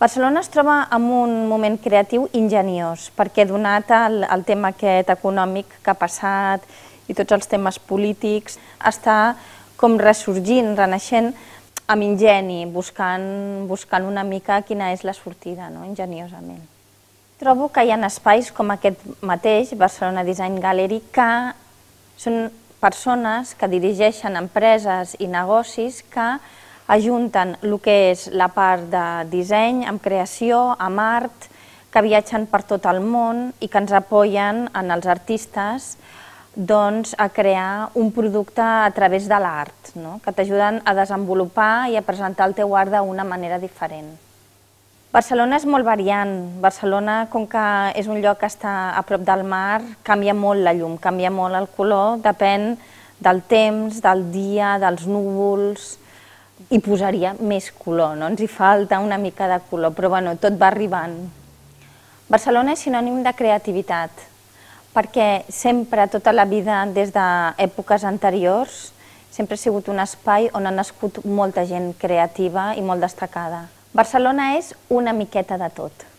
Barcelona es troba en un moment creatiu ingeniós, perquè donat el, el tema aquest econòmic que ha passat i tots els temes polítics, està com ressorgint, renaixent, amb ingeni, buscant, buscant una mica quina és la sortida, no? ingeniosament. Trobo que hi ha espais com aquest mateix, Barcelona Design Gallery, que són persones que dirigeixen empreses i negocis que ajunten el que és la part de disseny amb creació, amb art, que viatgen per tot el món i que ens apoyen en els artistes doncs, a crear un producte a través de l'art, no? que t'ajuden a desenvolupar i a presentar el teu art d'una manera diferent. Barcelona és molt variant. Barcelona, com que és un lloc que està a prop del mar, canvia molt la llum, canvia molt el color, depèn del temps, del dia, dels núvols, hi posaria més color, no? ens hi falta una mica de color, però bueno, tot va arribant. Barcelona és sinònim de creativitat, perquè sempre, tota la vida, des d'èpoques anteriors, sempre ha sigut un espai on ha nascut molta gent creativa i molt destacada. Barcelona és una miqueta de tot.